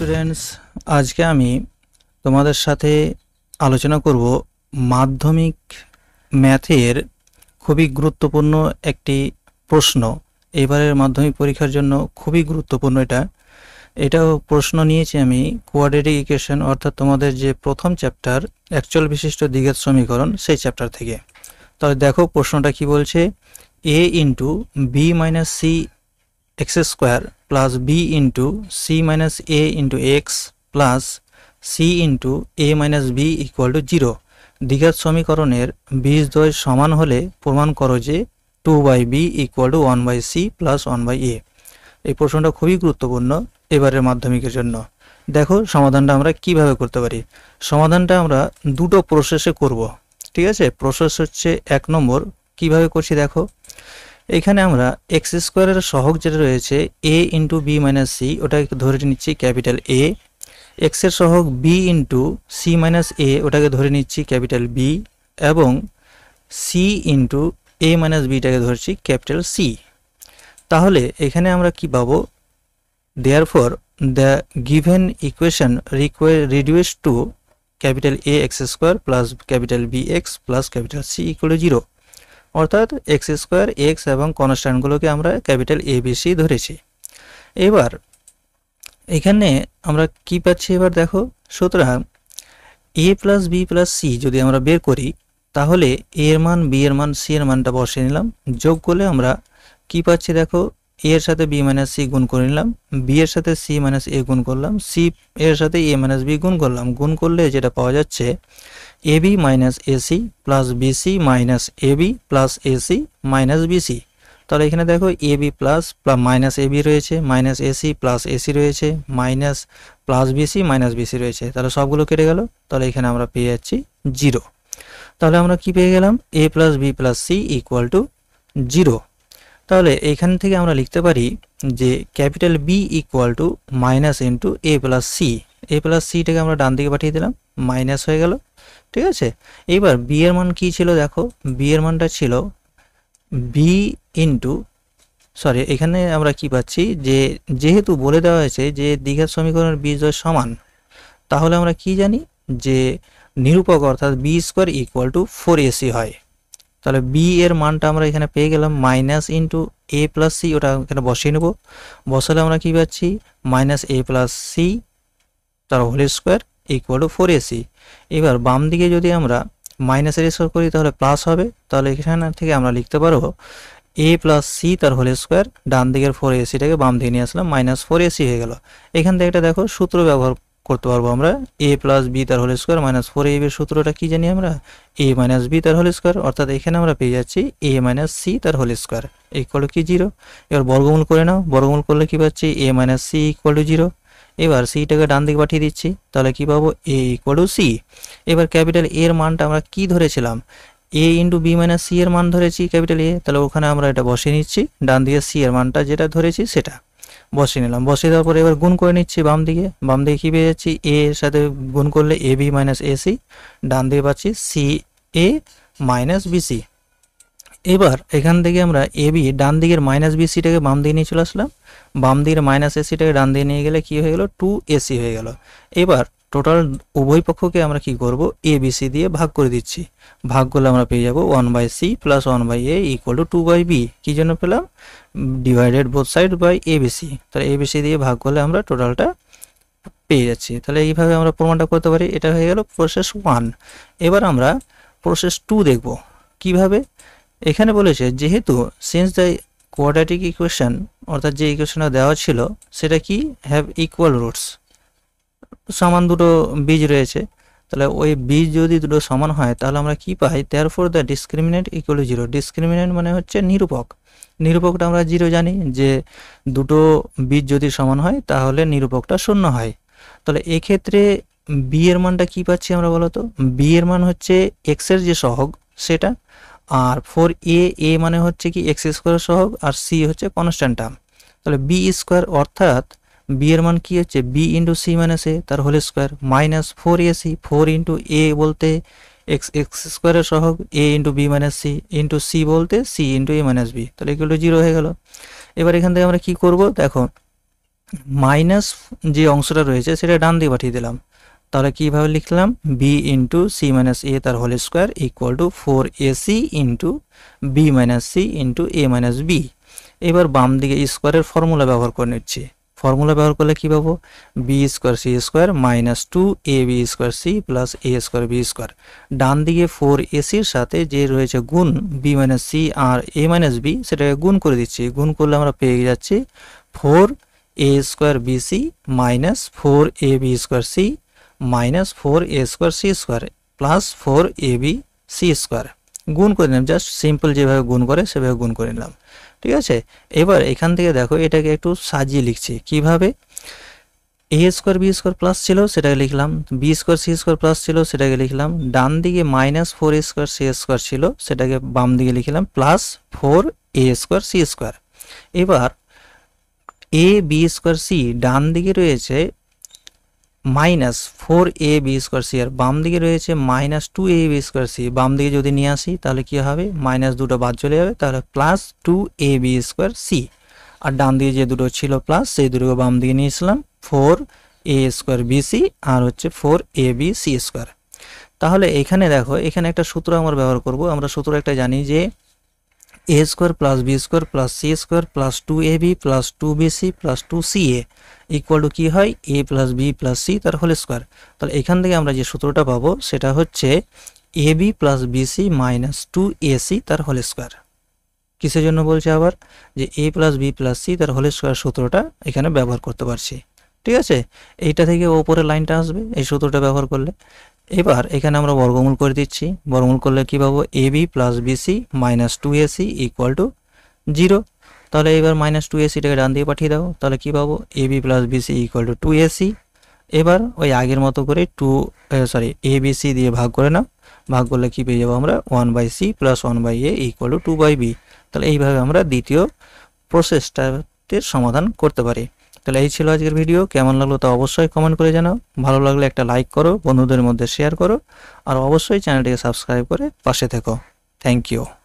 students আজকে আমি তোমাদের সাথে আলোচনা করব মাধ্যমিক ম্যাথের খুবই গুরুত্বপূর্ণ একটি প্রশ্ন এবারের মাধ্যমিক পরীক্ষার জন্য খুবই গুরুত্বপূর্ণ এটা এটাও প্রশ্ন নিয়েছি আমি কোয়াড্রেটিক ইকুয়েশন অর্থাৎ তোমাদের যে প্রথম চ্যাপ্টার অ্যাকচুয়াল বিশিষ্ট দ্বিঘাত সমীকরণ সেই চ্যাপ্টার থেকে তাহলে দেখো প্রশ্নটা কি বলছে a into B minus c x square plus b into C minus a into x plus c into A minus b equal to zero দীঘার সমীকরণের বীজদ্বয় সমান হলে প্রমাণ করো যে two by b equal to one by C plus one by a এই প্রশ্নটা খুবই গুরুত্বপূর্ণ এবারের মাধ্যমিকের জন্য দেখো সমাধানটা আমরা কিভাবে করতে পারি সমাধানটা আমরা দুটো প্রসেসে করব ঠিক আছে প্রসেস হচ্ছে এক নম্বর কিভাবে করছি দেখো এখানে আমরা এক্স স্কোয়ারের সহক যেটা রয়েছে A into B minus C ওটাকে ধরে নিচ্ছি ক্যাপিটাল এ এক্সের সহক B into C minus A ওটাকে ধরে নিচ্ছি ক্যাপিটাল বি এবং সি ইন্টু এ মাইনাস বিটাকে ধরছি ক্যাপিটাল সি তাহলে এখানে আমরা কি পাবো there for the given equation require reduce to capital A x square plus capital B x plus capital C equal zero অর্থাৎ এক্স স্কোয়ার এক্স এবং কনস্ট্যান্টগুলোকে আমরা ক্যাপিটাল এ বি সি ধরেছি এবার এখানে আমরা কি পাচ্ছি এবার দেখো সুতরাং a plus B plus c যদি আমরা বের করি তাহলে এ এর মান বি এর মান সি এর মানটা বসিয়ে নিলাম যোগ করলে আমরা কি পাচ্ছি দেখো এ এর সাথে বি মাইনাস সি গুণ করে নিলাম বি এর সাথে সি মাইনাস এ গুণ করলাম সি এর সাথে এ মাইনাস বি গুণ করলাম গুণ করলে যেটা পাওয়া যাচ্ছে ab minus ac plus BC minus ab plus ac minus bc তাহলে এখানে দেখো এবি প্লাস মাইনাস এবি রয়েছে মাইনাস এসি প্লাস এসি রয়েছে minus plus BC minus bc রয়েছে তাহলে সবগুলো কেটে গেল তাহলে এখানে আমরা পেয়ে যাচ্ছি জিরো তাহলে আমরা কি পেয়ে গেলাম a plus B plus c equal to zero তাহলে এখান থেকে আমরা লিখতে পারি যে capital B equal to minus into a plus c a plus সিটাকে আমরা ডান দিকে পাঠিয়ে দিলাম মাইনাস হয়ে গেল ঠিক আছে এইবার বি এর মান কি ছিল দেখো বি এর মানটা ছিল বি ইন্টু সরি এখানে আমরা কি পাচ্ছি যে যেহেতু বলে দেওয়া হয়েছে যে দীঘার সমীকরণের বিজয় সমান তাহলে আমরা কি জানি যে নিরূপক অর্থাৎ b square equal to four ac হয় তাহলে বি এর মানটা আমরা এখানে পেয়ে গেলাম minus into a plus c ওটা এখানে বসিয়ে নেব বসালে আমরা কি পাচ্ছি মাইনাস এ প্লাস সি তার whole square equal to four ac এবার বাম দিকে যদি আমরা মাইনাসের স্কোয়ার করি তাহলে প্লাস হবে তাহলে এখানে থেকে আমরা লিখতে পারবো এ প্লাস সি তার হোল স্কোয়ার ডান দিকের ফোর এসিটাকে বাম দিকে নিয়ে আসলাম মাইনাস ফোর এসি হয়ে গেল এখান থেকে একটা দেখো সূত্র ব্যবহার করতে পারবো আমরা এ প্লাস বি তার whole square minus four a এর সূত্রটা কি জানি আমরা এ মাইনাস বি তার হোল স্কোয়ার অর্থাৎ এখানে আমরা পেয়ে যাচ্ছি এ মাইনাস সি তার হোল স্কোয়ার ইকুয়াল কি জিরো এবার বর্গমূল করে নাও বর্গমূল করলে কি পাচ্ছি a minus c equal to zero এবার সিটাকে ডান দিকে পাঠিয়ে দিচ্ছি তাহলে কি পাবো এ ইকুয়াল টু সি এবার ক্যাপিটাল এর মানটা আমরা কি ধরেছিলাম a into B minus c এর মান ধরেছি ক্যাপিটাল এ তাহলে ওখানে আমরা এটা বসিয়ে নিচ্ছি ডান দিকে সি এর মানটা যেটা ধরেছি সেটা বসিয়ে নিলাম বসিয়ে দেওয়ার পরে এবার গুণ করে নিচ্ছি বাম দিকে বাম দিকে কী পেয়ে যাচ্ছি এ এর সাথে গুণ করলে a b minus a c ডান দিকে পাচ্ছি সি এ মাইনাস বিসি এবার এখান থেকে আমরা এ বি ডান দিকের মাইনাস বি সিটাকে বাম দিয়ে নিয়ে চলে আসলাম বাম দিকের মাইনাস এসিটাকে ডান দিয়ে নিয়ে গেলে কি হয়ে গেল টু এসি হয়ে গেল এবার টোটাল উভয় পক্ষকে আমরা কি করব এ বি সি দিয়ে ভাগ করে দিচ্ছি ভাগ করলে আমরা পেয়ে যাব one by C plus one by A equal to two by b কী জন্য পেলাম divided both side by a B c তাহলে এ বি সি দিয়ে ভাগ করলে আমরা টোটালটা পেয়ে যাচ্ছি তাহলে এইভাবে আমরা প্রমাণটা করতে পারি এটা হয়ে গেল প্রসেস ওয়ান এবার আমরা প্রসেস টু দেখব কিভাবে এখানে বলেছে যেহেতু সিন্স দ্য কোয়াড্রেটিক ইকুয়েশন অর্থাৎ যে ইকুয়েশনটা দেওয়া ছিল সেটা কি হ্যাভ ইকুয়াল রুটস সমান দুটো বীজ রয়েছে তাহলে ওই বীজ যদি দুটো সমান হয় তাহলে আমরা কি পাই therefore the discriminate equal zero discriminate মানে হচ্ছে নিরূপক নিরূপকটা আমরা জিরো জানি যে দুটো বীজ যদি সমান হয় তাহলে নিরূপকটা শূন্য হয় তাহলে এক্ষেত্রে বি এর মানটা কি পাচ্ছি আমরা বলতো বি এর মান হচ্ছে এক্সের যে সহগ সেটা আর ফোর এ এ মানে হচ্ছে কি এক্স স্কোয়ার সহক আর সি হচ্ছে কনস্ট্যান্ট টার্ম তাহলে বি স্কোয়ার অর্থাৎ বি এর মান কি হচ্ছে b into C minus a তার whole square minus four a c four into a বলতে এক্স এক্স স্কোয়ারের সহক a into B minus c into c বলতে সি ইন্টু এ মাইনাস বি তাহলে ইকুয়াল জিরো হয়ে গেল এবার এখান থেকে আমরা কি করব দেখো মাইনাস যে অংশটা রয়েছে সেটা ডান দিয়ে পাঠিয়ে দিলাম তাহলে কিভাবে লিখলাম b into C minus a তার whole square equal to four a c into B minus c into A minus b এবার বাম দিকে স্কোয়ারের ফর্মুলা ব্যবহার করে নিচ্ছি ফর্মুলা ব্যবহার করলে কী পাবো b square c square minus two A b square c plus a square b square ডান দিকে ফোর এ সির সাথে যে রয়েছে গুণ বি মাইনাস সি আর এ মাইনাস বি সেটাকে গুণ করে দিচ্ছি গুণ করলে আমরা পেয়ে যাচ্ছি four a square b c minus four a b square c minus four a square c square plus four a B c square গুণ করে নিলাম জাস্ট সিম্পল যেভাবে গুণ করে সেভাবে গুণ করে নিলাম ঠিক আছে এবার এখান থেকে দেখো এটাকে একটু সাজিয়ে লিখছি কিভাবে a square b square plus ছিল সেটাকে লিখলাম b square c square plus ছিল সেটাকে লিখলাম ডান দিকে minus four a square c square ছিল সেটাকে বাম দিকে লিখলাম plus four a square c square এবার এ বি স্কোয়ার সি ডান দিকে রয়েছে minus four a b square c আর বাম দিকে রয়েছে মাইনাস টু এ বি স্কোয়ার সি বাম দিকে যদি নিয়ে আসি তাহলে কি হবে মাইনাস দুটো বাদ চলে যাবে তাহলে প্লাস টু এ বি স্কোয়ার সি আর ডান দিকে যে দুটো ছিল প্লাস সেই দুটোকে বাম দিকে নিয়েছিলাম four a square b c আর হচ্ছে four a B c square তাহলে এখানে দেখো এখানে একটা সূত্র আমরা ব্যবহার করব আমরা সূত্র একটা জানি যে A square plus B square plus C square plus two A B plus two B C plus two C A equal to কী হয় A plus B plus C তার হোল স্কোয়ার তাহলে এখান থেকে আমরা যে সূত্রটা পাবো সেটা হচ্ছে A B plus BC minus two A C তার হোল স্কোয়ার কিসের জন্য বলছে আবার যে A plus B plus C তার হোল স্কোয়ার সূত্রটা এখানে ব্যবহার করতে পারছি ঠিক আছে এইটা থেকে ওপরে লাইনটা আসবে এই সূত্রটা ব্যবহার করলে এবার এখানে আমরা বর্গমূল করে দিচ্ছি বর্গমূল করলে কী পাবো A B plus BC minus two A C equal to zero তাহলে এবার মাইনাস টু এসিটাকে ডান দিয়ে পাঠিয়ে দাও তাহলে কী পাবো A B plus B C equal to two A C এবার ওই আগের মতো করে two sorry A B C দিয়ে ভাগ করে নাও ভাগ করলে কী পেয়ে যাবো আমরা one by C plus one by A equal to two by B তাহলে এইভাবে আমরা দ্বিতীয় প্রসেসটাতে সমাধান করতে পারি তাহলে এই ছিল আজকের ভিডিও কেমন লাগলো তা অবশ্যই কমেন্ট করে জানাও ভালো লাগলে একটা লাইক করো বন্ধুদের মধ্যে শেয়ার করো আর অবশ্যই চ্যানেলটিকে সাবস্ক্রাইব করে পাশে থেকো থ্যাংক ইউ